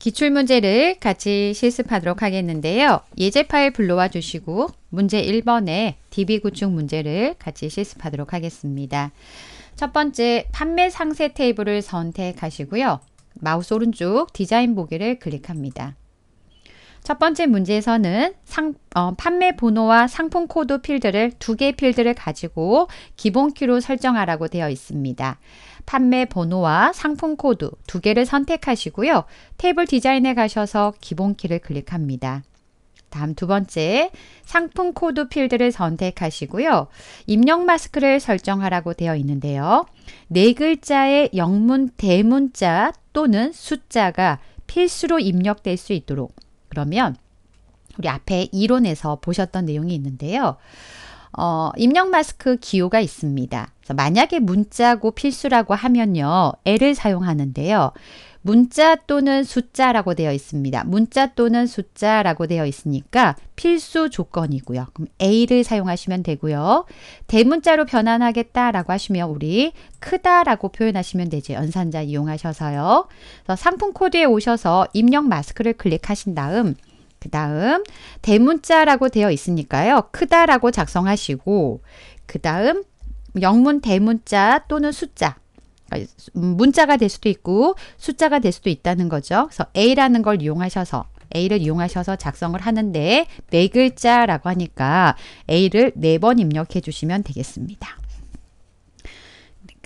기출문제를 같이 실습하도록 하겠는데요. 예제 파일 불러와 주시고 문제 1번에 DB 구축 문제를 같이 실습하도록 하겠습니다. 첫 번째 판매 상세 테이블을 선택하시고요. 마우스 오른쪽 디자인 보기를 클릭합니다. 첫 번째 문제에서는 상, 어, 판매 번호와 상품 코드 필드를 두 개 필드를 가지고 기본 키로 설정하라고 되어 있습니다. 판매 번호와 상품 코드 두 개를 선택하시고요. 테이블 디자인에 가셔서 기본 키를 클릭합니다. 다음 두 번째 상품 코드 필드를 선택하시고요. 입력 마스크를 설정하라고 되어 있는데요. 네 글자의 영문 대문자 또는 숫자가 필수로 입력될 수 있도록 그러면 우리 앞에 이론에서 보셨던 내용이 있는데요. 어, 입력 마스크 기호가 있습니다. 만약에 문자고 필수라고 하면요. L을 사용하는데요. 문자 또는 숫자라고 되어 있습니다. 문자 또는 숫자라고 되어 있으니까 필수 조건이고요. 그럼 A를 사용하시면 되고요. 대문자로 변환하겠다라고 하시면 우리 크다라고 표현하시면 되죠. 연산자 이용하셔서요. 상품 코드에 오셔서 입력 마스크를 클릭하신 다음 그 다음 대문자라고 되어 있으니까요. 크다라고 작성하시고 그 다음 영문 대문자 또는 숫자 그러니까 문자가 될 수도 있고 숫자가 될 수도 있다는 거죠. 그래서 A라는 걸 이용하셔서 A를 이용하셔서 작성을 하는데 네 글자라고 하니까 A를 네 번 입력해 주시면 되겠습니다.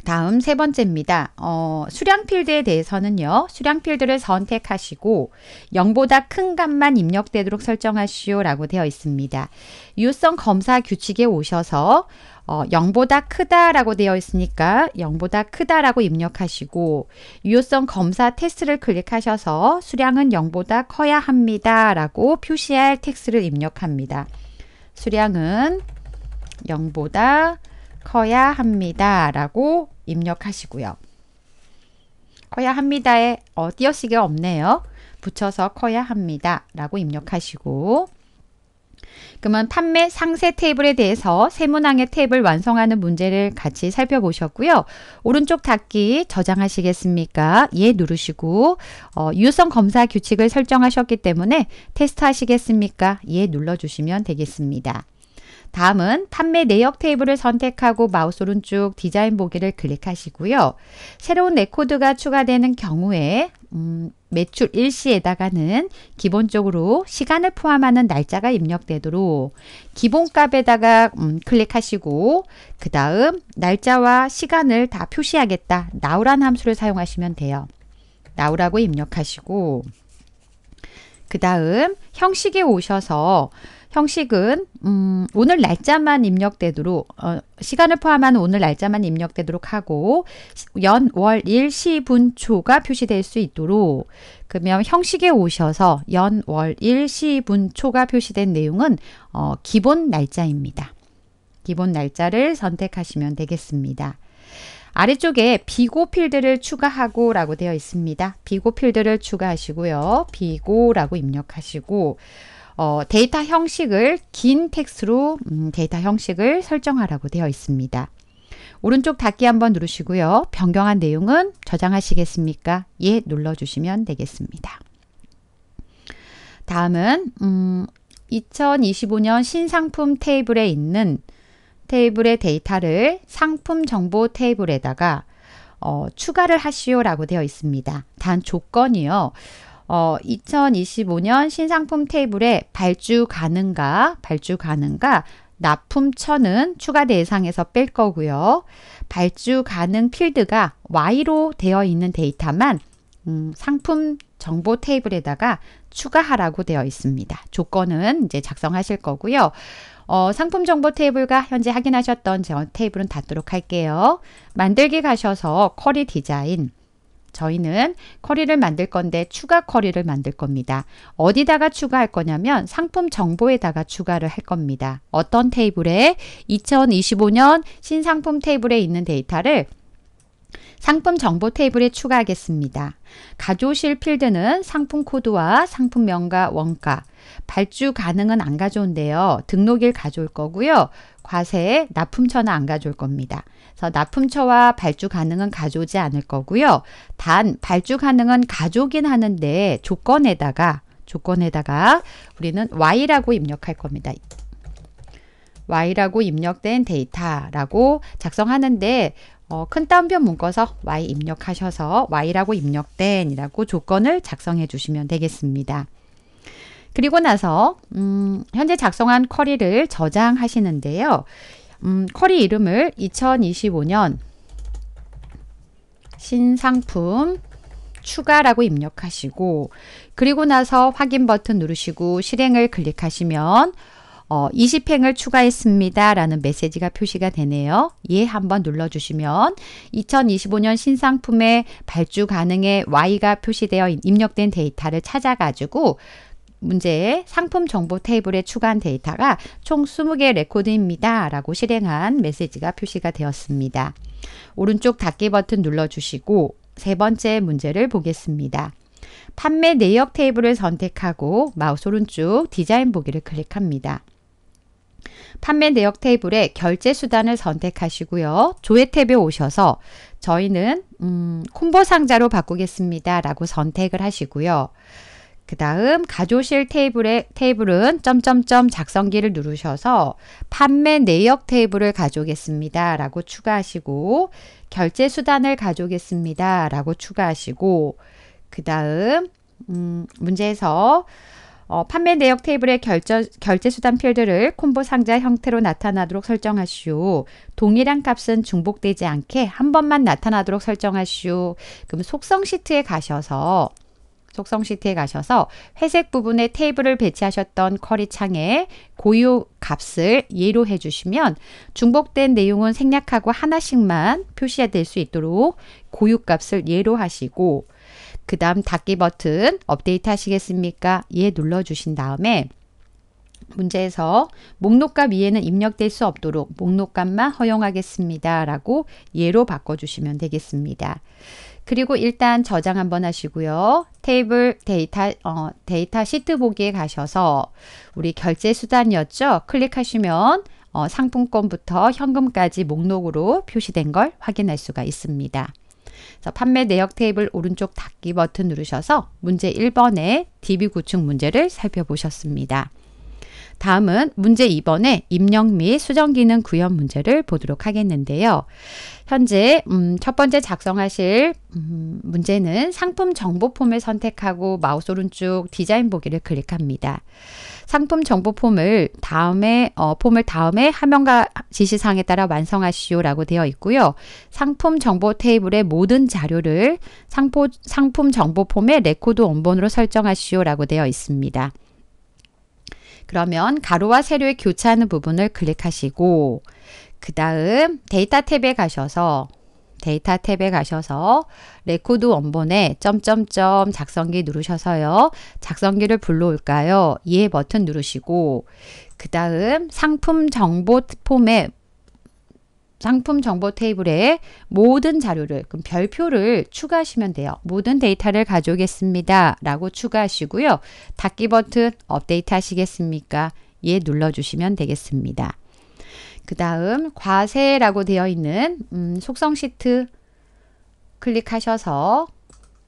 다음 세 번째입니다. 어, 수량필드에 대해서는요. 수량필드를 선택하시고 0보다 큰 값만 입력되도록 설정하시오 라고 되어 있습니다. 유효성 검사 규칙에 오셔서 어, 0보다 크다라고 되어 있으니까 0보다 크다라고 입력하시고 유효성 검사 테스트를 클릭하셔서 수량은 0보다 커야 합니다. 라고 표시할 텍스트를 입력합니다. 수량은 0보다 커야 합니다. 라고 입력하시고요. 커야 합니다에 어, 띄어쓰기가 없네요. 붙여서 커야 합니다. 라고 입력하시고 그러면 판매 상세 테이블에 대해서 세문항의 탭을 완성하는 문제를 같이 살펴보셨고요. 오른쪽 닫기 저장하시겠습니까? 예 누르시고 어, 유성 검사 규칙을 설정하셨기 때문에 테스트 하시겠습니까? 예 눌러주시면 되겠습니다. 다음은 판매 내역 테이블을 선택하고 마우스 오른쪽 디자인 보기를 클릭하시고요. 새로운 레코드가 추가되는 경우에 음, 매출 일시에다가는 기본적으로 시간을 포함하는 날짜가 입력되도록 기본값에다가 음, 클릭하시고 그 다음 날짜와 시간을 다 표시하겠다. 나우란 함수를 사용하시면 돼요. 나우라고 입력하시고 그 다음 형식에 오셔서 형식은 음, 오늘 날짜만 입력되도록 어, 시간을 포함한 오늘 날짜만 입력되도록 하고 연, 월, 일, 시, 분, 초가 표시될 수 있도록 그러면 형식에 오셔서 연, 월, 일, 시, 분, 초가 표시된 내용은 어, 기본 날짜입니다. 기본 날짜를 선택하시면 되겠습니다. 아래쪽에 비고 필드를 추가하고 라고 되어 있습니다. 비고 필드를 추가하시고요. 비고라고 입력하시고 어, 데이터 형식을 긴 텍스트로 음, 데이터 형식을 설정하라고 되어 있습니다. 오른쪽 닫기 한번 누르시고요. 변경한 내용은 저장하시겠습니까? 예 눌러주시면 되겠습니다. 다음은 음, 2025년 신상품 테이블에 있는 테이블의 데이터를 상품 정보 테이블에다가 어, 추가를 하시오라고 되어 있습니다. 단 조건이요. 어, 2025년 신상품 테이블에 발주 가능가, 발주 가능가, 납품처는 추가 대상에서 뺄 거고요. 발주 가능 필드가 Y로 되어 있는 데이터만 음, 상품 정보 테이블에다가 추가하라고 되어 있습니다. 조건은 이제 작성하실 거고요. 어, 상품 정보 테이블과 현재 확인하셨던 제 테이블은 닫도록 할게요. 만들기 가셔서 쿼리 디자인 저희는 커리를 만들 건데 추가 커리를 만들 겁니다. 어디다가 추가할 거냐면 상품 정보에다가 추가를 할 겁니다. 어떤 테이블에 2025년 신상품 테이블에 있는 데이터를 상품 정보 테이블에 추가하겠습니다. 가져오실 필드는 상품 코드와 상품명과 원가, 발주 가능은 안 가져온대요. 등록일 가져올 거고요. 과세, 납품처는 안 가져올 겁니다. 납품처와 발주 가능은 가져오지 않을 거고요. 단 발주 가능은 가져오긴 하는데 조건에다가 조건에다가 우리는 y라고 입력할 겁니다. y라고 입력된 데이터라고 작성하는데 어, 큰 따옴표 묶어서 y 입력하셔서 y라고 입력된 이라고 조건을 작성해 주시면 되겠습니다. 그리고 나서 음, 현재 작성한 쿼리를 저장하시는데요. 음, 커리 이름을 2025년 신상품 추가라고 입력하시고 그리고 나서 확인 버튼 누르시고 실행을 클릭하시면 어, 20행을 추가했습니다. 라는 메시지가 표시가 되네요. 예 한번 눌러주시면 2025년 신상품의 발주 가능의 Y가 표시되어 입력된 데이터를 찾아가지고 문제의 상품 정보 테이블에 추가한 데이터가 총 20개 레코드입니다. 라고 실행한 메시지가 표시가 되었습니다. 오른쪽 닫기 버튼 눌러주시고 세 번째 문제를 보겠습니다. 판매 내역 테이블을 선택하고 마우스 오른쪽 디자인 보기를 클릭합니다. 판매 내역 테이블에 결제 수단을 선택하시고요. 조회 탭에 오셔서 저희는 음, 콤보 상자로 바꾸겠습니다. 라고 선택을 하시고요. 그 다음 가조실 테이블에, 테이블은 점점점 작성기를 누르셔서 판매 내역 테이블을 가져오겠습니다. 라고 추가하시고 결제 수단을 가져오겠습니다. 라고 추가하시고 그 다음 음, 문제에서 어, 판매 내역 테이블의 결제, 결제 수단 필드를 콤보 상자 형태로 나타나도록 설정하시오. 동일한 값은 중복되지 않게 한 번만 나타나도록 설정하시오. 그럼 속성 시트에 가셔서 속성시트에 가셔서 회색 부분에 테이블을 배치하셨던 커리 창에 고유 값을 예로 해주시면 중복된 내용은 생략하고 하나씩만 표시될 수 있도록 고유 값을 예로 하시고 그 다음 닫기 버튼 업데이트 하시겠습니까? 예 눌러주신 다음에 문제에서 목록값 위에는 입력될 수 없도록 목록값만 허용하겠습니다. 라고 예로 바꿔주시면 되겠습니다. 그리고 일단 저장 한번 하시고요. 테이블 데이터, 어, 데이터 시트 보기에 가셔서 우리 결제 수단이었죠? 클릭하시면 어, 상품권부터 현금까지 목록으로 표시된 걸 확인할 수가 있습니다. 판매 내역 테이블 오른쪽 닫기 버튼 누르셔서 문제 1번의 DB 구축 문제를 살펴보셨습니다. 다음은 문제 2번의 입력 및 수정 기능 구현 문제를 보도록 하겠는데요. 현재 음, 첫 번째 작성하실 음, 문제는 상품 정보 폼을 선택하고 마우스 오른쪽 디자인 보기를 클릭합니다. 상품 정보 폼을 다음에 어, 폼을 다음에 화면과 지시사항에 따라 완성하시오라고 되어 있고요. 상품 정보 테이블의 모든 자료를 상포, 상품 정보 폼의 레코드 원본으로 설정하시오라고 되어 있습니다. 그러면 가로와 세로의 교차하는 부분을 클릭하시고 그 다음 데이터 탭에 가셔서 데이터 탭에 가셔서 레코드 원본에 점점점 작성기 누르셔서요. 작성기를 불러올까요? 예 버튼 누르시고 그 다음 상품 정보 폼에 상품 정보 테이블에 모든 자료를 그럼 별표를 추가하시면 돼요. 모든 데이터를 가져오겠습니다. 라고 추가하시고요. 닫기 버튼 업데이트 하시겠습니까? 예 눌러주시면 되겠습니다. 그 다음 과세라고 되어 있는 음, 속성 시트 클릭하셔서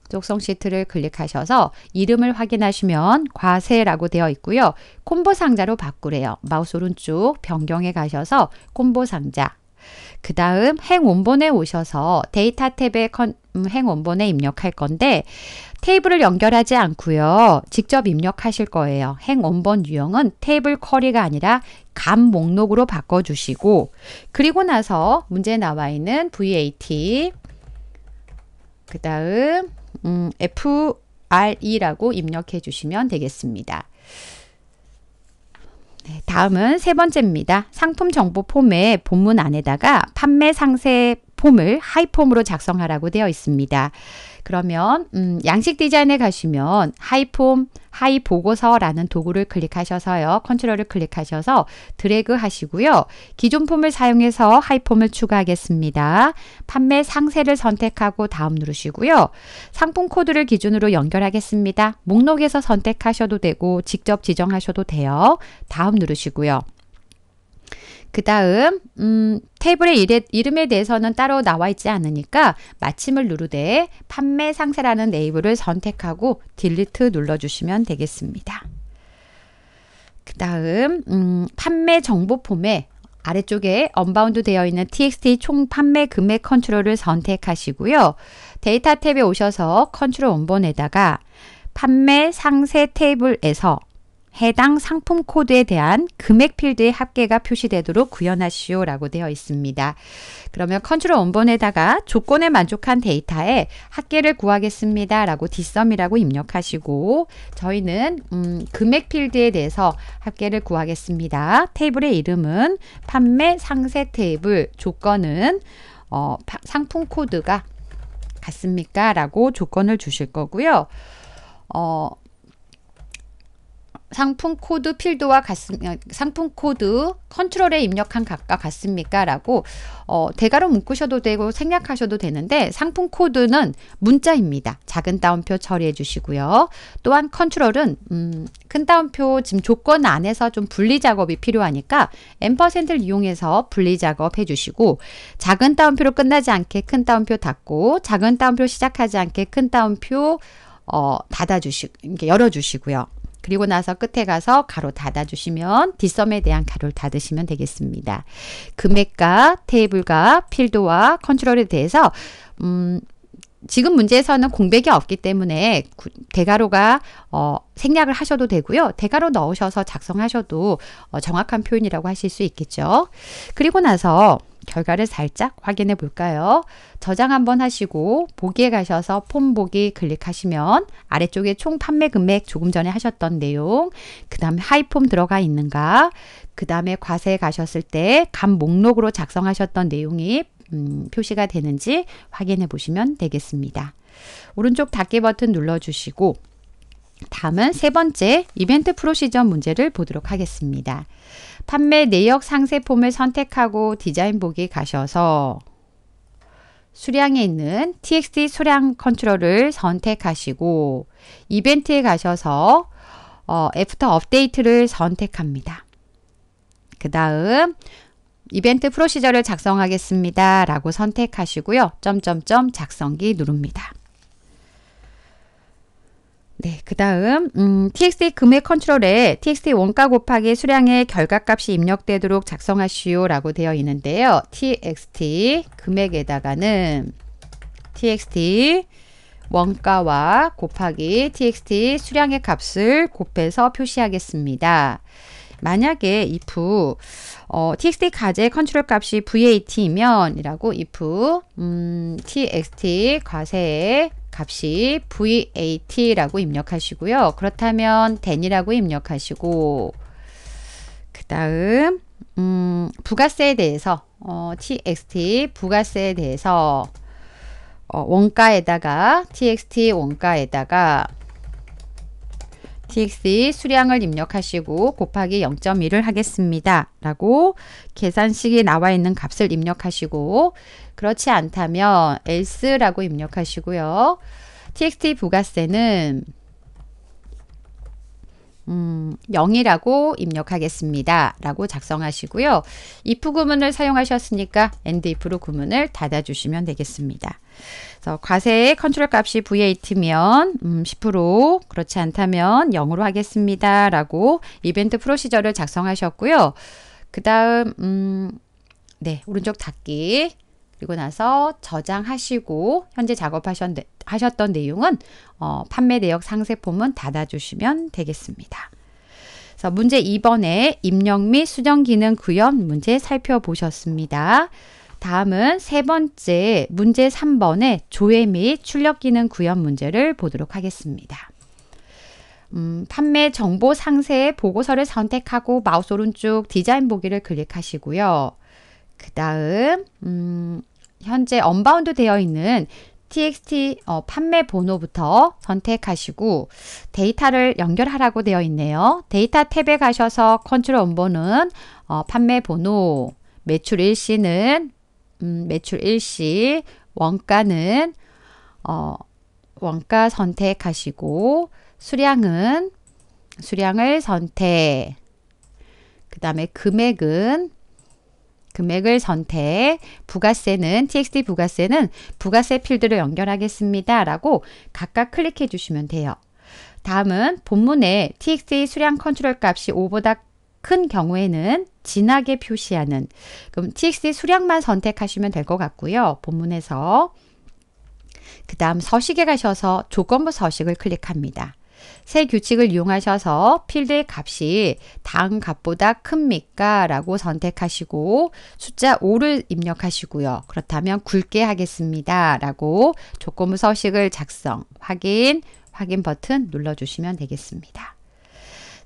속성 시트를 클릭하셔서 이름을 확인하시면 과세라고 되어 있고요. 콤보 상자로 바꾸래요. 마우스 오른쪽 변경해 가셔서 콤보 상자 그 다음 행 원본에 오셔서 데이터 탭에 음, 행 원본에 입력할 건데 테이블을 연결하지 않고요. 직접 입력하실 거예요. 행 원본 유형은 테이블 쿼리가 아니라 감 목록으로 바꿔주시고 그리고 나서 문제에 나와 있는 VAT 그 다음 음, FRE라고 입력해 주시면 되겠습니다. 네, 다음은 세 번째입니다. 상품 정보 폼의 본문 안에다가 판매 상세 폼을 하이폼으로 작성하라고 되어 있습니다. 그러면 음, 양식 디자인에 가시면 하이폼, 하이 보고서라는 도구를 클릭하셔서요. 컨트롤을 클릭하셔서 드래그 하시고요. 기존 폼을 사용해서 하이 폼을 추가하겠습니다. 판매 상세를 선택하고 다음 누르시고요. 상품 코드를 기준으로 연결하겠습니다. 목록에서 선택하셔도 되고 직접 지정하셔도 돼요. 다음 누르시고요. 그 다음 음, 테이블의 이름에 대해서는 따로 나와 있지 않으니까 마침을 누르되 판매 상세라는 네이블을 선택하고 딜리트 눌러주시면 되겠습니다. 그 다음 음, 판매 정보 폼에 아래쪽에 언바운드 되어 있는 txt 총 판매 금액 컨트롤을 선택하시고요. 데이터 탭에 오셔서 컨트롤 원본에다가 판매 상세 테이블에서 해당 상품 코드에 대한 금액 필드의 합계가 표시되도록 구현하시오 라고 되어 있습니다. 그러면 컨트롤 원본에다가 조건에 만족한 데이터에 합계를 구하겠습니다 라고 뒷섬이라고 입력하시고 저희는 음, 금액 필드에 대해서 합계를 구하겠습니다. 테이블의 이름은 판매 상세 테이블 조건은 어, 파, 상품 코드가 같습니까? 라고 조건을 주실 거고요. 어, 상품 코드 필드와 같습 어, 상품 코드 컨트롤에 입력한 값과 같습니까? 라고 어, 대괄호 묶으셔도 되고 생략하셔도 되는데 상품 코드는 문자입니다. 작은 따옴표 처리해 주시고요. 또한 컨트롤은 음, 큰 따옴표 지금 조건 안에서 좀 분리 작업이 필요하니까 앰퍼센트를 이용해서 분리 작업 해주시고 작은 따옴표로 끝나지 않게 큰 따옴표 닫고 작은 따옴표 시작하지 않게 큰 따옴표 어, 닫아주시 열어주시고요. 그리고 나서 끝에 가서 가로 닫아주시면 뒷섬에 대한 가로를 닫으시면 되겠습니다. 금액과 테이블과 필드와 컨트롤에 대해서 음, 지금 문제에서는 공백이 없기 때문에 대괄호가 어, 생략을 하셔도 되고요. 대괄호 넣으셔서 작성하셔도 어, 정확한 표현이라고 하실 수 있겠죠. 그리고 나서 결과를 살짝 확인해 볼까요? 저장 한번 하시고 보기에 가셔서 폼 보기 클릭하시면 아래쪽에 총 판매 금액 조금 전에 하셨던 내용 그 다음에 하이폼 들어가 있는가 그 다음에 과세 가셨을 때 간 목록으로 작성하셨던 내용이 음, 표시가 되는지 확인해 보시면 되겠습니다. 오른쪽 닫기 버튼 눌러주시고 다음은 세 번째 이벤트 프로시저 문제를 보도록 하겠습니다. 판매 내역 상세 폼을 선택하고 디자인 보기 가셔서 수량에 있는 txt 수량 컨트롤을 선택하시고 이벤트에 가셔서 어, 애프터 업데이트를 선택합니다. 그 다음 이벤트 프로 시절을 작성하겠습니다. 라고 선택하시고요. 점점점 작성기 누릅니다. 네, 그 다음 음, TXT 금액 컨트롤에 TXT 원가 곱하기 수량의 결과값이 입력되도록 작성하시오 라고 되어 있는데요. TXT 금액에다가는 TXT 원가와 곱하기 TXT 수량의 값을 곱해서 표시하겠습니다. 만약에 if 어, txt 가제 컨트롤 값이 vat면 이라고 if 음, txt 과세의 값이 vat라고 입력하시고요. 그렇다면 then이라고 입력하시고 그 다음 음, 부가세에 대해서 어, txt 부가세에 대해서 어, 원가에다가 txt 원가에다가 tx 수량을 입력하시고 곱하기 0.1을 하겠습니다. 라고 계산식이 나와 있는 값을 입력하시고 그렇지 않다면 else라고 입력하시고요. txt 부가세는 음, 0이라고 입력하겠습니다. 라고 작성하시고요. if 구문을 사용하셨으니까 and if로 구문을 닫아주시면 되겠습니다. 그래서 과세의 컨트롤 값이 v 8면 음, 10% 그렇지 않다면 0으로 하겠습니다. 라고 이벤트 프로시저를 작성하셨고요. 그 다음 음, 네 오른쪽 닫기 그리고 나서 저장하시고 현재 작업하셨던 내용은 어, 판매 내역 상세 폼은 닫아주시면 되겠습니다. 문제 2번에 입력 및 수정 기능 구현 문제 살펴보셨습니다. 다음은 세 번째 문제 3번의 조회 및 출력 기능 구현 문제를 보도록 하겠습니다. 음, 판매 정보 상세 보고서를 선택하고 마우스 오른쪽 디자인 보기를 클릭하시고요. 그 다음 음, 현재 언바운드 되어 있는 txt 어, 판매 번호부터 선택하시고 데이터를 연결하라고 되어 있네요. 데이터 탭에 가셔서 컨트롤 원본은 어, 판매 번호, 매출 일시는 음, 매출 일시 원가는 어, 원가 선택하시고 수량은 수량을 선택 그 다음에 금액은 금액을 선택, 부가세는 txt 부가세는 부가세 필드를 연결하겠습니다. 라고 각각 클릭해 주시면 돼요. 다음은 본문에 txt 수량 컨트롤 값이 5보다 큰 경우에는 진하게 표시하는 그럼 tx의 수량만 선택하시면 될 것 같고요. 본문에서 그 다음 서식에 가셔서 조건부 서식을 클릭합니다. 새 규칙을 이용하셔서 필드의 값이 다음 값보다 큽니까? 라고 선택하시고 숫자 5를 입력하시고요. 그렇다면 굵게 하겠습니다. 라고 조건부 서식을 작성, 확인, 확인 버튼 눌러주시면 되겠습니다.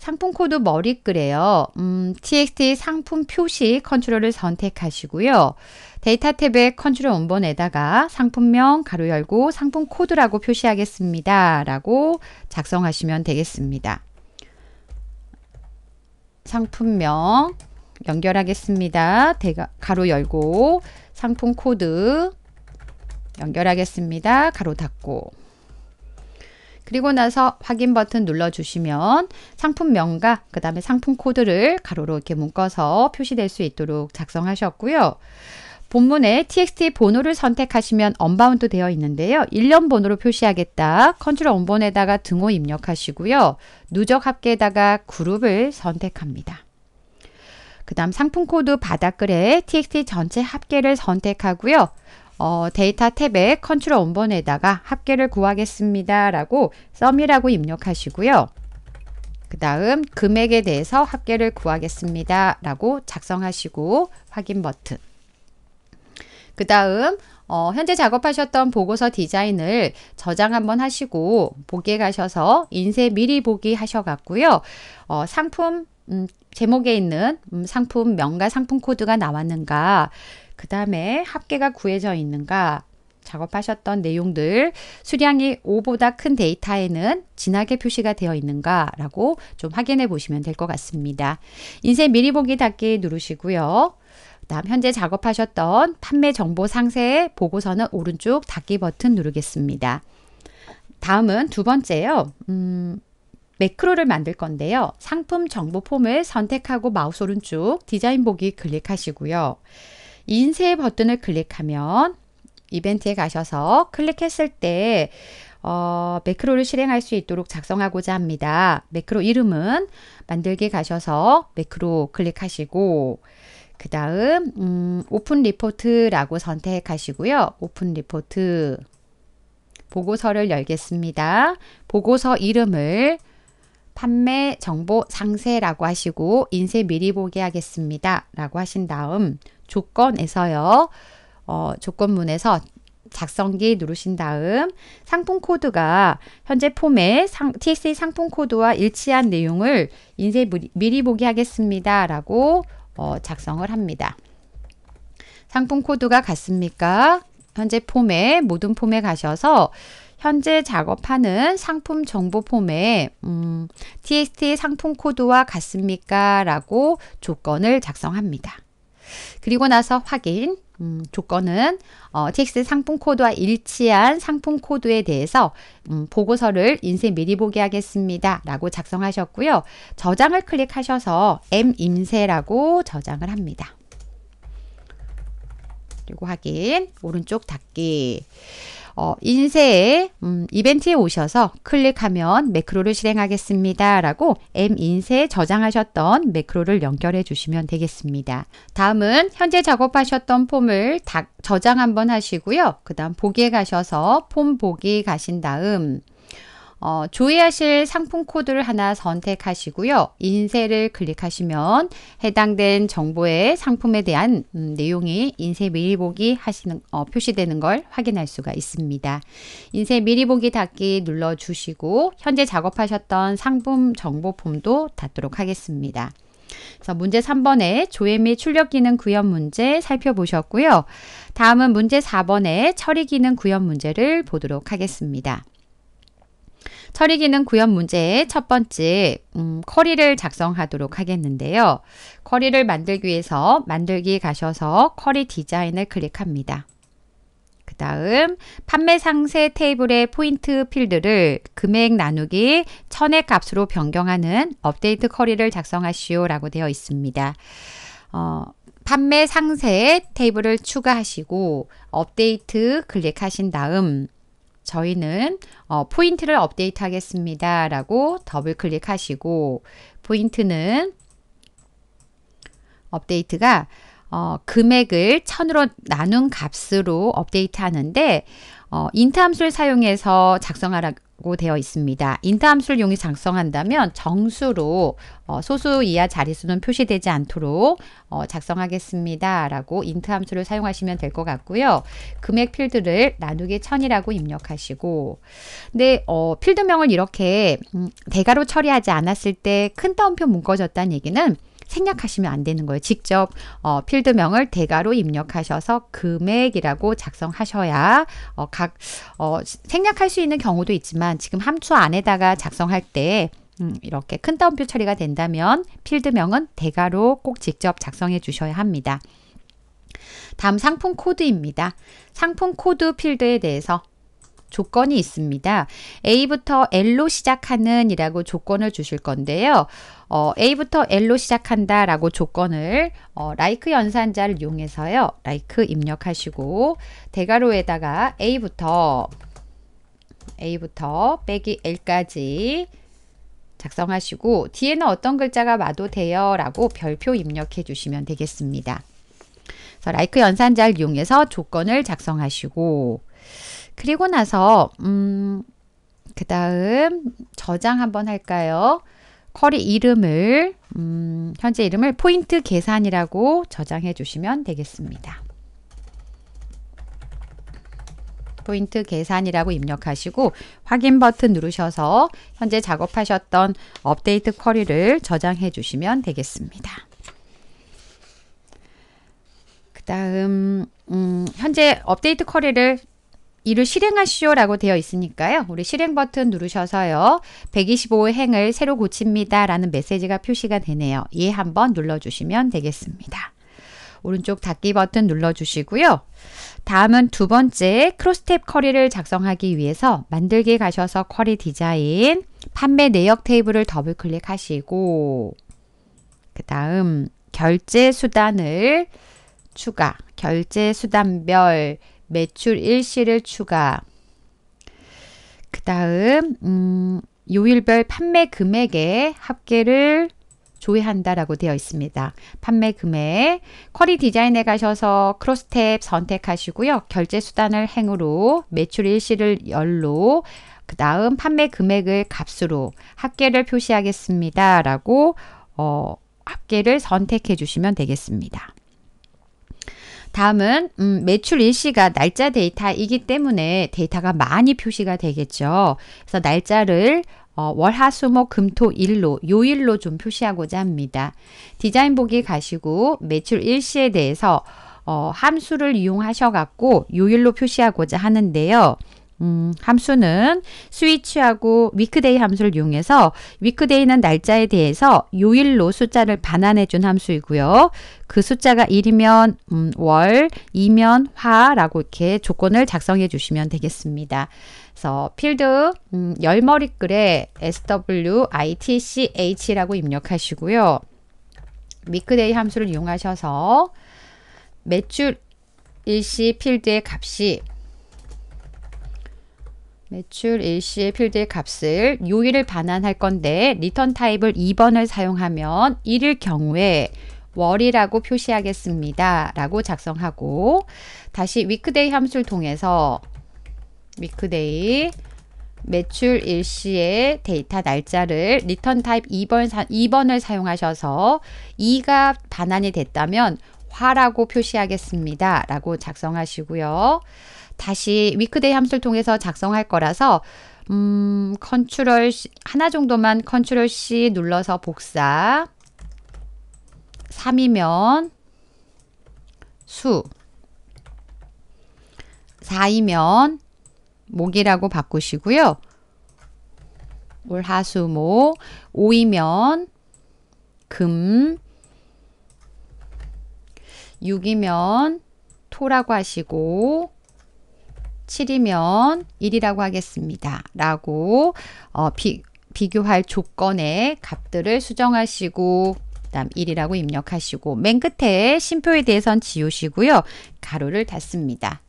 상품 코드 머리글에요. 음, txt 상품 표시 컨트롤을 선택하시고요. 데이터 탭에 컨트롤 원본에다가 상품명 가로 열고 상품 코드라고 표시하겠습니다. 라고 작성하시면 되겠습니다. 상품명 연결하겠습니다. 대가, 가로 열고 상품 코드 연결하겠습니다. 가로 닫고 그리고 나서 확인 버튼 눌러주시면 상품명과 그 다음에 상품 코드를 가로로 이렇게 묶어서 표시될 수 있도록 작성하셨고요. 본문에 txt 번호를 선택하시면 언바운드 되어 있는데요. 1년 번호로 표시하겠다. 컨트롤 원본에다가 등호 입력하시고요. 누적 합계에다가 그룹을 선택합니다. 그 다음 상품 코드 바닥글에 txt 전체 합계를 선택하고요. 어, 데이터 탭에 컨트롤 원번에다가 합계를 구하겠습니다. 라고 썸이라고 입력하시고요. 그 다음 금액에 대해서 합계를 구하겠습니다. 라고 작성하시고 확인 버튼 그 다음 어, 현재 작업하셨던 보고서 디자인을 저장 한번 하시고 보기에 가셔서 인쇄 미리 보기 하셔갖고요. 어, 상품 음, 제목에 있는 음, 상품명가 상품 코드가 나왔는가 그 다음에 합계가 구해져 있는가 작업하셨던 내용들 수량이 5보다 큰 데이터에는 진하게 표시가 되어 있는가 라고 좀 확인해 보시면 될 것 같습니다. 인쇄 미리 보기 닫기 누르시고요. 다음 현재 작업하셨던 판매 정보 상세 보고서는 오른쪽 닫기 버튼 누르겠습니다. 다음은 두 번째요. 음, 매크로를 만들 건데요. 상품 정보 폼을 선택하고 마우스 오른쪽 디자인 보기 클릭하시고요. 인쇄 버튼을 클릭하면 이벤트에 가셔서 클릭했을 때 어, 매크로를 실행할 수 있도록 작성하고자 합니다. 매크로 이름은 만들기 가셔서 매크로 클릭하시고 그 다음 음, 오픈 리포트라고 선택하시고요. 오픈 리포트 보고서를 열겠습니다. 보고서 이름을 판매 정보 상세라고 하시고 인쇄 미리 보기 하겠습니다. 라고 하신 다음 조건에서요. 어, 조건문에서 작성기 누르신 다음 상품 코드가 현재 폼에 상, TXT 상품 코드와 일치한 내용을 인쇄 미리 보기 하겠습니다. 라고 어, 작성을 합니다. 상품 코드가 같습니까? 현재 폼에 모든 폼에 가셔서 현재 작업하는 상품 정보 폼에 음, TXT 상품 코드와 같습니까? 라고 조건을 작성합니다. 그리고 나서 확인 음, 조건은 어, TX 상품 코드와 일치한 상품 코드에 대해서 음, 보고서를 인쇄 미리 보게 하겠습니다. 라고 작성하셨고요. 저장을 클릭하셔서 M 임세라고 저장을 합니다. 그리고 확인, 오른쪽 닫기. 어, 인쇄에 음, 이벤트에 오셔서 클릭하면 매크로를 실행하겠습니다. 라고 M 인쇄에 저장하셨던 매크로를 연결해 주시면 되겠습니다. 다음은 현재 작업하셨던 폼을 다, 저장 한번 하시고요. 그 다음 보기에 가셔서 폼 보기 가신 다음 어, 조회하실 상품 코드를 하나 선택하시고요. 인쇄를 클릭하시면 해당된 정보의 상품에 대한 음, 내용이 인쇄 미리 보기 하시는 어, 표시되는 걸 확인할 수가 있습니다. 인쇄 미리 보기 닫기 눌러주시고 현재 작업하셨던 상품 정보 폼도 닫도록 하겠습니다. 그래서 문제 3번에 조회 및 출력 기능 구현 문제 살펴보셨고요. 다음은 문제 4번에 처리 기능 구현 문제를 보도록 하겠습니다. 처리 기능 구현 문제의 첫 번째 음, 커리를 작성하도록 하겠는데요. 커리를 만들기 위해서 만들기 가셔서 커리 디자인을 클릭합니다. 그 다음 판매 상세 테이블의 포인트 필드를 금액 나누기 천액 값으로 변경하는 업데이트 커리를 작성하시오 라고 되어 있습니다. 어, 판매 상세 테이블을 추가하시고 업데이트 클릭하신 다음 저희는 어, 포인트를 업데이트 하겠습니다. 라고 더블 클릭하시고 포인트는 업데이트가 어, 금액을 천으로 나눈 값으로 업데이트 하는데 어, 인트 함수를 사용해서 작성하라, 고 되어 있습니다. 인타함수를 용이 작성한다면 정수로 어, 소수 이하 자릿수는 표시되지 않도록 어, 작성하겠습니다. 라고 인트함수를 사용하시면 될 것 같고요. 금액 필드를 나누기 1000이라고 입력하시고 근데 어, 필드명을 이렇게 음, 대가로 처리하지 않았을 때 큰 따옴표 묶어졌다는 얘기는 생략하시면 안 되는 거예요. 직접 어, 필드명을 대가로 입력하셔서 금액이라고 작성하셔야 어, 각 어, 생략할 수 있는 경우도 있지만 지금 함수 안에다가 작성할 때 음, 이렇게 큰 따옴표 처리가 된다면 필드명은 대가로 꼭 직접 작성해 주셔야 합니다. 다음 상품 코드입니다. 상품 코드 필드에 대해서 조건이 있습니다. A부터 L로 시작하는 이라고 조건을 주실 건데요. 어, A부터 L로 시작한다 라고 조건을 어, like 연산자를 이용해서요. like 입력하시고 대괄호에다가 A부터 A부터 빼기 L까지 작성하시고 뒤에는 어떤 글자가 와도 돼요 라고 별표 입력해 주시면 되겠습니다. 그래서 like 연산자를 이용해서 조건을 작성하시고 그리고 나서 음, 그 다음 저장 한번 할까요? 커리 이름을 음, 현재 이름을 포인트 계산이라고 저장해 주시면 되겠습니다. 포인트 계산이라고 입력하시고 확인 버튼 누르셔서 현재 작업하셨던 업데이트 쿼리를 저장해 주시면 되겠습니다. 그 다음 음, 현재 업데이트 쿼리를 이를 실행하시오라고 되어 있으니까요. 우리 실행 버튼 누르셔서요. 1 2 5 행을 새로 고칩니다. 라는 메시지가 표시가 되네요. 이예 한번 눌러주시면 되겠습니다. 오른쪽 닫기 버튼 눌러주시고요. 다음은 두 번째 크로스탭 커리를 작성하기 위해서 만들기 가셔서 커리 디자인, 판매 내역 테이블을 더블 클릭하시고 그 다음 결제 수단을 추가, 결제 수단별 매출 일시를 추가. 그 다음 음, 요일별 판매 금액의 합계를 조회한다라고 되어 있습니다. 판매 금액, 쿼리 디자인에 가셔서 크로스탭 선택하시고요. 결제 수단을 행으로, 매출 일시를 열로, 그 다음 판매 금액을 값으로 합계를 표시하겠습니다. 라고 어, 합계를 선택해 주시면 되겠습니다. 다음은 음, 매출 일시가 날짜 데이터이기 때문에 데이터가 많이 표시가 되겠죠. 그래서 날짜를 어, 월, 화 수, 목, 금, 토, 일로 요일로 좀 표시하고자 합니다. 디자인 보기 가시고 매출 일시에 대해서 어, 함수를 이용하셔 갖고 요일로 표시하고자 하는데요. 음, 함수는 스위치하고 위크데이 함수를 이용해서 위크데이는 날짜에 대해서 요일로 숫자를 반환해 준 함수이고요. 그 숫자가 1이면 음, 월, 2면 화라고 이렇게 조건을 작성해 주시면 되겠습니다. 그래서 필드 음, 열머리글에 switch라고 입력하시고요. 위크데이 함수를 이용하셔서 매출 일시 필드의 값이 매출 일시의 필드의 값을 요일을 반환할 건데 리턴 타입을 2번을 사용하면 1일 경우에 월이라고 표시하겠습니다. 라고 작성하고 다시 위크데이 함수를 통해서 위크데이 매출 일시의 데이터 날짜를 리턴 타입 2번, 2번을 사용하셔서 2가 반환이 됐다면 화라고 표시하겠습니다. 라고 작성하시고요. 다시 위크데이 함수를 통해서 작성할 거라서 음, 컨트롤 C, 하나 정도만 컨트롤 C 눌러서 복사. 3이면 수. 4이면 목이라고 바꾸시고요. 올하수목. 5이면 금. 6이면 토라고 하시고 7이면 1이라고 하겠습니다. 라고 어, 비, 비교할 조건의 값들을 수정하시고 그다음 1이라고 입력하시고 맨 끝에 심표에 대해선 지우시고요. 가로를 닫습니다.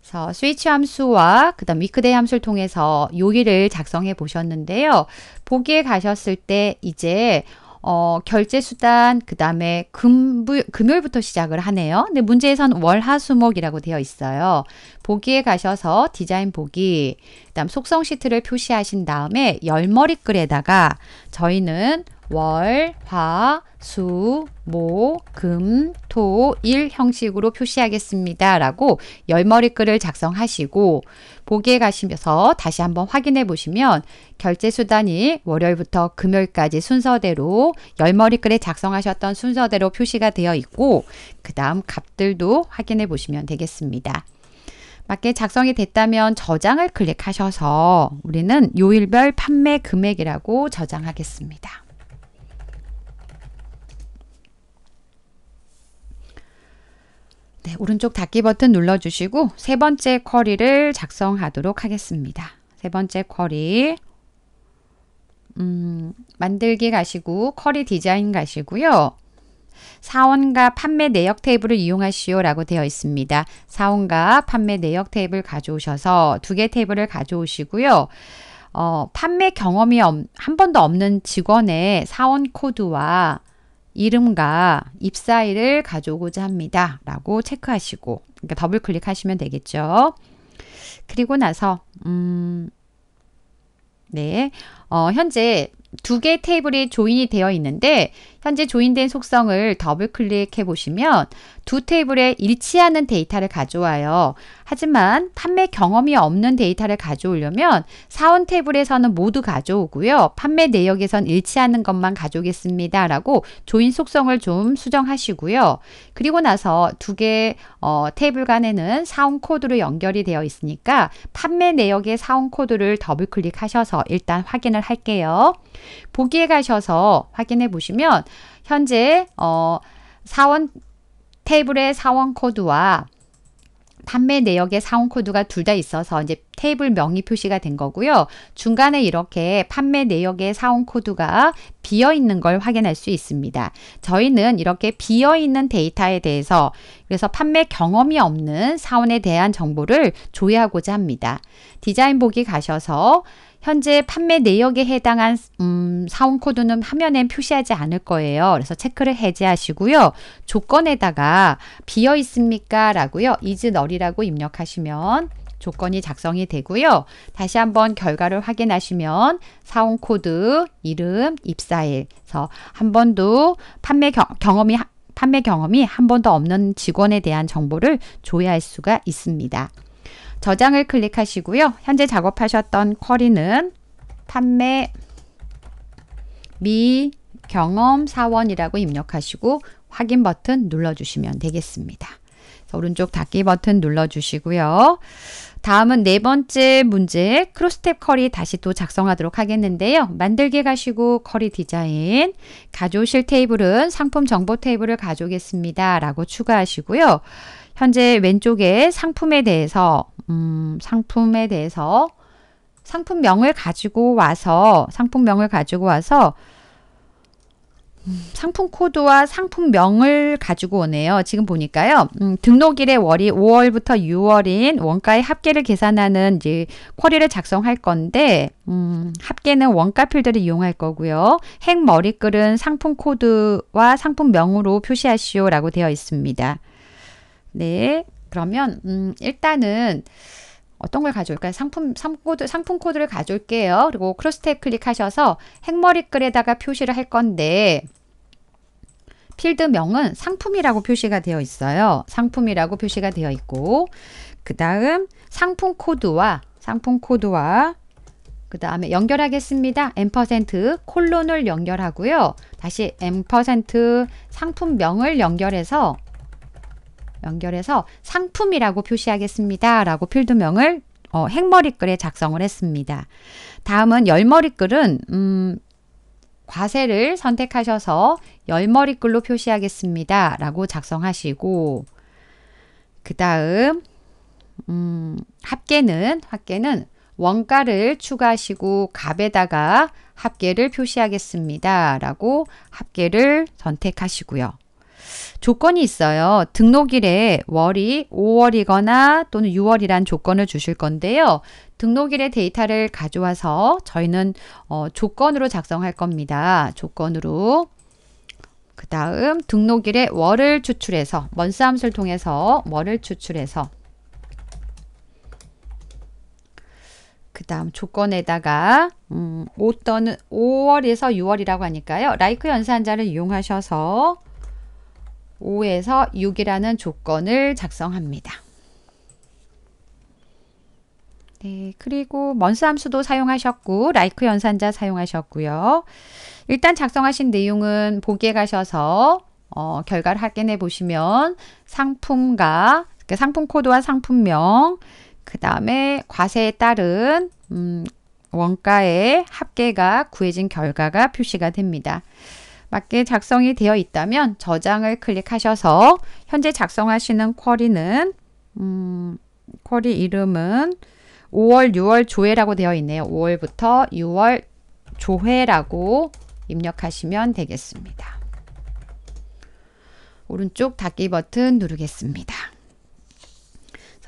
그래서 스위치 함수와 그다음 위크데이 함수를 통해서 요기를 작성해 보셨는데요. 보기에 가셨을 때 이제 어, 결제 수단 그다음에 금요일부터 시작을 하네요. 근데 문제에선 월하수목이라고 되어 있어요. 보기에 가셔서 디자인 보기, 그다음 속성 시트를 표시하신 다음에 열머리글에다가 저희는 월, 화, 수, 모, 금, 토, 일 형식으로 표시하겠습니다. 라고 열머리 글을 작성하시고 보기에 가시면서 다시 한번 확인해 보시면 결제 수단이 월요일부터 금요일까지 순서대로 열머리 글에 작성하셨던 순서대로 표시가 되어 있고 그 다음 값들도 확인해 보시면 되겠습니다. 맞게 작성이 됐다면 저장을 클릭하셔서 우리는 요일별 판매 금액이라고 저장하겠습니다. 네, 오른쪽 닫기 버튼 눌러주시고 세 번째 쿼리를 작성하도록 하겠습니다. 세 번째 쿼리 음, 만들기 가시고 쿼리 디자인 가시고요. 사원과 판매 내역 테이블을 이용하시오 라고 되어 있습니다. 사원과 판매 내역 테이블 가져오셔서 두 개 테이블을 가져오시고요. 어, 판매 경험이 한 번도 없는 직원의 사원 코드와 이름과 입사일을 가져오고자 합니다. 라고 체크하시고 그러니까 더블 클릭하시면 되겠죠. 그리고 나서 음, 네, 어, 현재 두개의 테이블이 조인이 되어 있는데 현재 조인된 속성을 더블 클릭해 보시면 두 테이블에 일치하는 데이터를 가져와요. 하지만 판매 경험이 없는 데이터를 가져오려면 사원 테이블에서는 모두 가져오고요. 판매 내역에선 일치하는 것만 가져오겠습니다. 라고 조인 속성을 좀 수정하시고요. 그리고 나서 두개 어, 테이블 간에는 사원 코드로 연결이 되어 있으니까 판매 내역의 사원 코드를 더블 클릭하셔서 일단 확인을 할게요. 보기에 가셔서 확인해 보시면 현재 어, 사원 테이블의 사원 코드와 판매 내역의 사원 코드가 둘 다 있어서 이제 테이블 명이 표시가 된 거고요. 중간에 이렇게 판매 내역의 사원 코드가 비어 있는 걸 확인할 수 있습니다. 저희는 이렇게 비어 있는 데이터에 대해서 그래서 판매 경험이 없는 사원에 대한 정보를 조회하고자 합니다. 디자인 보기 가셔서 현재 판매 내역에 해당한 음, 사원 코드는 화면에 표시하지 않을 거예요. 그래서 체크를 해제하시고요. 조건에다가 비어 있습니까? 라고요. 이즈 널이라고 입력하시면 조건이 작성이 되고요. 다시 한번 결과를 확인하시면 사원 코드, 이름, 입사일. 그래서 한 번도 판매 경, 경험이 판매 경험이 한 번도 없는 직원에 대한 정보를 조회할 수가 있습니다. 저장을 클릭하시고요. 현재 작업하셨던 쿼리는 판매 미 경험 사원이라고 입력하시고 확인 버튼 눌러주시면 되겠습니다. 오른쪽 닫기 버튼 눌러주시고요. 다음은 네 번째 문제 크로스탭 커리 다시 또 작성하도록 하겠는데요. 만들기 가시고 커리 디자인 가져오실 테이블은 상품 정보 테이블을 가져오겠습니다. 라고 추가하시고요. 현재 왼쪽에 상품에 대해서 음, 상품에 대해서 상품명을 가지고 와서 상품명을 가지고 와서 음, 상품 코드와 상품명을 가지고 오네요. 지금 보니까요. 음, 등록일의 월이 5월부터 6월인 원가의 합계를 계산하는 이제 쿼리를 작성할 건데 음, 합계는 원가 필드를 이용할 거고요. 핵 머리글은 상품 코드와 상품명으로 표시하시오라고 되어 있습니다. 네. 그러면 음, 일단은 어떤 걸 가져올까요? 상품, 상코드, 상품 코드를 가져올게요. 그리고 크로스 탭 클릭하셔서 행머리 글에다가 표시를 할 건데 필드명은 상품이라고 표시가 되어 있어요. 상품이라고 표시가 되어 있고 그 다음 상품 코드와 상품 코드와 그 다음에 연결하겠습니다. M% 콜론을 연결하고요. 다시 M% 상품명을 연결해서 연결해서 상품이라고 표시하겠습니다. 라고 필드명을 어, 행머리글에 작성을 했습니다. 다음은 열머리글은 음, 과세를 선택하셔서 열머리글로 표시하겠습니다. 라고 작성하시고 그 다음 음, 합계는 합계는 원가를 추가하시고 값에다가 합계를 표시하겠습니다. 라고 합계를 선택하시고요. 조건이 있어요. 등록일에 월이 5월이거나 또는 6월이란 조건을 주실 건데요. 등록일의 데이터를 가져와서 저희는 어, 조건으로 작성할 겁니다. 조건으로 그 다음 등록일에 월을 추출해서 먼스 함수를 통해서 월을 추출해서 그 다음 조건에다가 음, 5 또는 5월에서 6월이라고 하니까요. 라이크 연산자를 이용하셔서 5에서 6이라는 조건을 작성합니다. 네, 그리고 먼스 함수도 사용하셨고 라이크 연산자 사용하셨고요. 일단 작성하신 내용은 보기에 가셔서 어, 결과를 확인해 보시면 상품과 그러니까 상품 코드와 상품명 그 다음에 과세에 따른 음, 원가의 합계가 구해진 결과가 표시가 됩니다. 맞게 작성이 되어 있다면 저장을 클릭하셔서 현재 작성하시는 쿼리는 음, 쿼리 이름은 5월, 6월 조회라고 되어 있네요. 5월부터 6월 조회라고 입력하시면 되겠습니다. 오른쪽 닫기 버튼 누르겠습니다.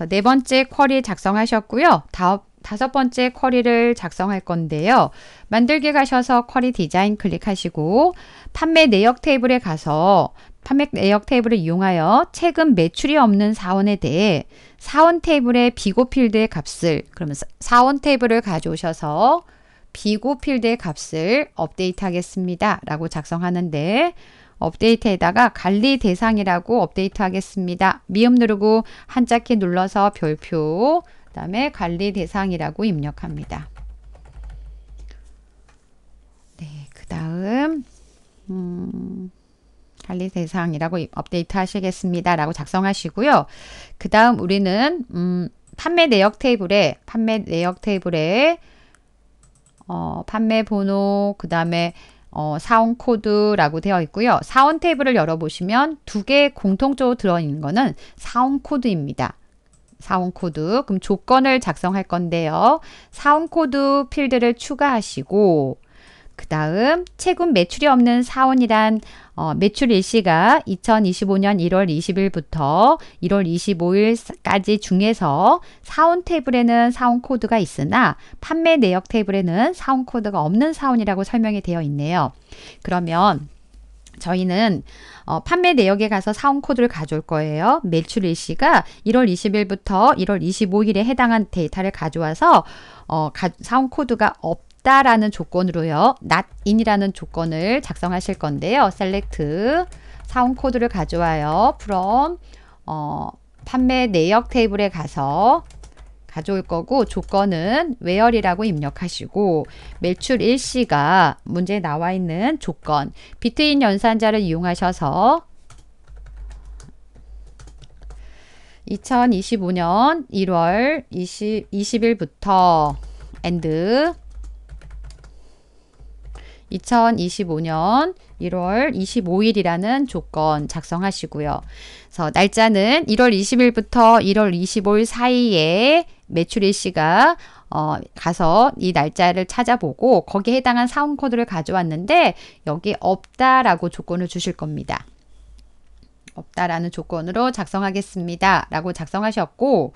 네 번째 쿼리 작성하셨고요. 다음, 다섯 번째 쿼리를 작성할 건데요. 만들기 가셔서 쿼리 디자인 클릭하시고 판매 내역 테이블에 가서 판매 내역 테이블을 이용하여 최근 매출이 없는 사원에 대해 사원 테이블의 비고 필드의 값을 그러면 사원 테이블을 가져오셔서 비고 필드의 값을 업데이트 하겠습니다. 라고 작성하는데 업데이트에다가 관리 대상이라고 업데이트 하겠습니다. 미음 누르고 한자키 눌러서 별표 그 다음에 관리 대상이라고 입력합니다. 네, 그 다음 음, 관리 대상이라고 업데이트 하시겠습니다. 라고 작성하시고요. 그 다음 우리는 음, 판매 내역 테이블에 판매 내역 테이블에 어, 판매 번호 그 다음에 어, 사원 코드라고 되어 있고요. 사원 테이블을 열어보시면 두개 공통적으로 들어있는 거는 사원 코드입니다. 사원 코드. 그럼 조건을 작성할 건데요. 사원 코드 필드를 추가하시고 그 다음 최근 매출이 없는 사원이란 어, 매출 일시가 2025년 1월 20일부터 1월 25일까지 중에서 사원 테이블에는 사원 코드가 있으나 판매 내역 테이블에는 사원 코드가 없는 사원이라고 설명이 되어 있네요. 그러면 저희는 어, 판매 내역에 가서 사원 코드를 가져올 거예요. 매출 일시가 1월 20일부터 1월 25일에 해당한 데이터를 가져와서 어, 가, 사온 코드가 없다라는 조건으로요. not in이라는 조건을 작성하실 건데요. select 사온 코드를 가져와요. from 어, 판매 내역 테이블에 가서 가져올 거고 조건은 외열이라고 입력하시고 매출 일시가 문제에 나와 있는 조건 비트인 연산자를 이용하셔서 2025년 1월 20, 20일부터 엔드 2025년 1월 25일이라는 조건 작성하시고요. 그래서 날짜는 1월 20일부터 1월 25일 사이에 매출일 씨가 어, 가서 이 날짜를 찾아보고 거기에 해당한 사원 코드를 가져왔는데 여기 없다라고 조건을 주실 겁니다. 없다라는 조건으로 작성하겠습니다. 라고 작성하셨고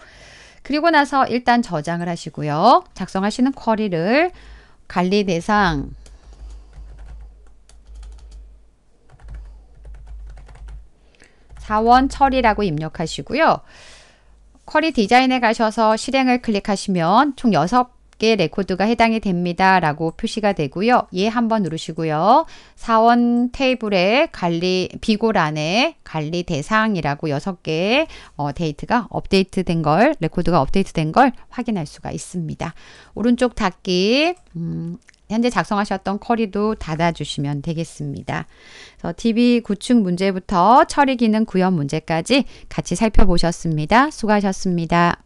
그리고 나서 일단 저장을 하시고요. 작성하시는 쿼리를 관리 대상 사원 처리라고 입력하시고요. 쿼리 디자인에 가셔서 실행을 클릭하시면 총 6개 레코드가 해당이 됩니다. 라고 표시가 되고요. 예 한번 누르시고요. 사원 테이블에 관리 비고란에 관리 대상이라고 6개 어, 데이트가 업데이트된 걸 레코드가 업데이트된 걸 확인할 수가 있습니다. 오른쪽 닫기 음, 현재 작성하셨던 커리도 닫아주시면 되겠습니다. 그래서 DB 구축 문제부터 처리 기능 구현 문제까지 같이 살펴보셨습니다. 수고하셨습니다.